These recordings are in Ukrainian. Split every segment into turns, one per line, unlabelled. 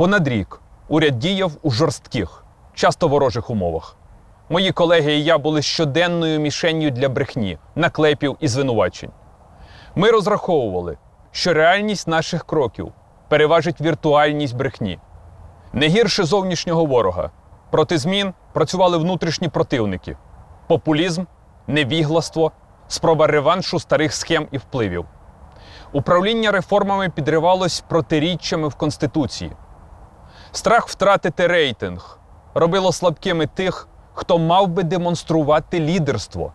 Понад рік уряд діяв у жорстких, часто ворожих умовах. Мої колеги і я були щоденною мішенню для брехні, наклепів і звинувачень. Ми розраховували, що реальність наших кроків переважить віртуальність брехні. Не гірше зовнішнього ворога. Проти змін працювали внутрішні противники: популізм, невігластво, спроба реваншу старих схем і впливів. Управління реформами підривалось протиріччями в Конституції. Страх втратити рейтинг робило слабкими тих, хто мав би демонструвати лідерство.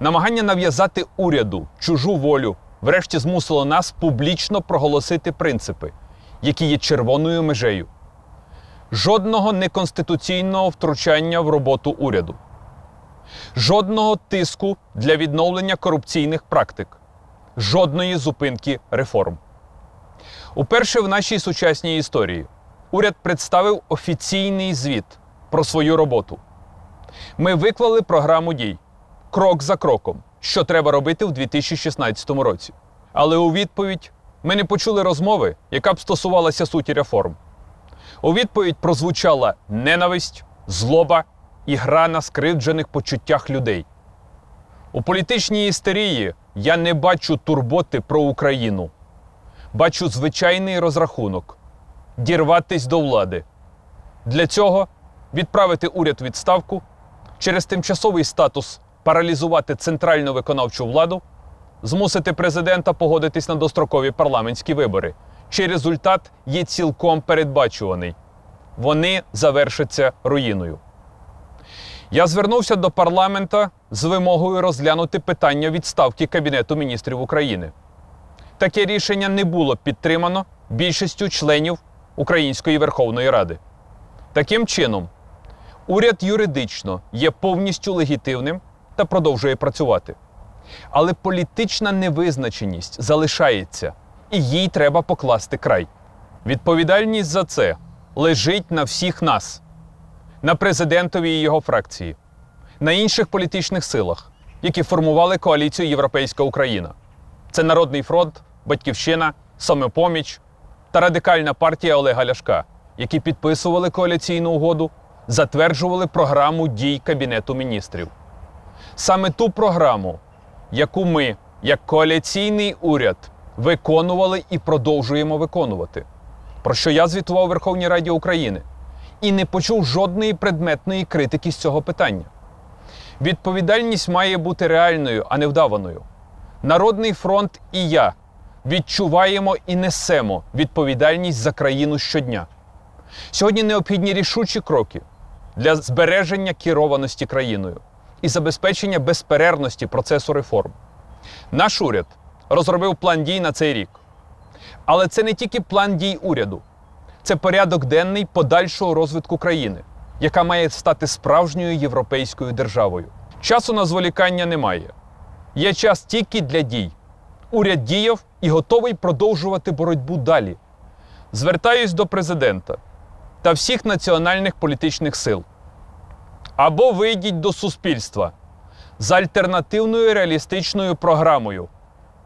Намагання нав'язати уряду чужу волю, врешті змусило нас публічно проголосити принципи, які є червоною межею. Жодного неконституційного втручання в роботу уряду, жодного тиску для відновлення корупційних практик, жодної зупинки реформ. Уперше в нашій сучасній історії уряд представив офіційний звіт про свою роботу. Ми виклали програму дій крок за кроком, що треба робити в 2016 році. Але у відповідь ми не почули розмови, яка б стосувалася суті реформ. У відповідь прозвучала ненависть, злоба і гра на скривджених почуттях людей. У політичній істерії я не бачу турботи про Україну. Бачу звичайний розрахунок, дірватись до влади. Для цього відправити уряд відставку через тимчасовий статус паралізувати центральну виконавчу владу, змусити президента погодитись на дострокові парламентські вибори, Чи результат є цілком передбачуваний. Вони завершаться руїною. Я звернувся до парламента з вимогою розглянути питання відставки Кабінету міністрів України. Таке рішення не було підтримано більшістю членів Української Верховної Ради. Таким чином, уряд юридично є повністю легітимним та продовжує працювати. Але політична невизначеність залишається, і їй треба покласти край. Відповідальність за це лежить на всіх нас, на президентові і його фракції, на інших політичних силах, які формували коаліцію Європейська Україна. Це Народний фронт, Батьківщина, Самопоміч та радикальна партія Олега Ляшка, які підписували коаліційну угоду, затверджували програму дій Кабінету міністрів. Саме ту програму, яку ми, як коаліційний уряд, виконували і продовжуємо виконувати, про що я звітував у Верховній Раді України і не почув жодної предметної критики з цього питання. Відповідальність має бути реальною, а не вдаваною. Народний фронт і я відчуваємо і несемо відповідальність за країну щодня. Сьогодні необхідні рішучі кроки для збереження керованості країною і забезпечення безперервності процесу реформ. Наш уряд розробив план дій на цей рік. Але це не тільки план дій уряду, це порядок денний подальшого розвитку країни, яка має стати справжньою європейською державою. Часу на зволікання немає. Є час тільки для дій. Уряд діяв і готовий продовжувати боротьбу далі. Звертаюсь до президента та всіх національних політичних сил. Або вийдіть до суспільства з альтернативною реалістичною програмою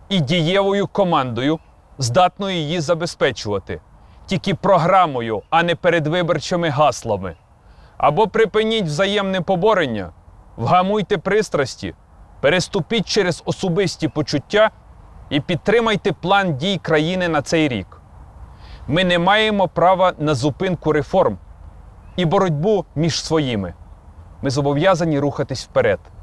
і дієвою командою, здатною її забезпечувати, тільки програмою, а не передвиборчими гаслами. Або припиніть взаємне поборення, вгамуйте пристрасті, переступіть через особисті почуття і підтримайте план дій країни на цей рік. Ми не маємо права на зупинку реформ і боротьбу між своїми. Ми зобов'язані рухатись вперед.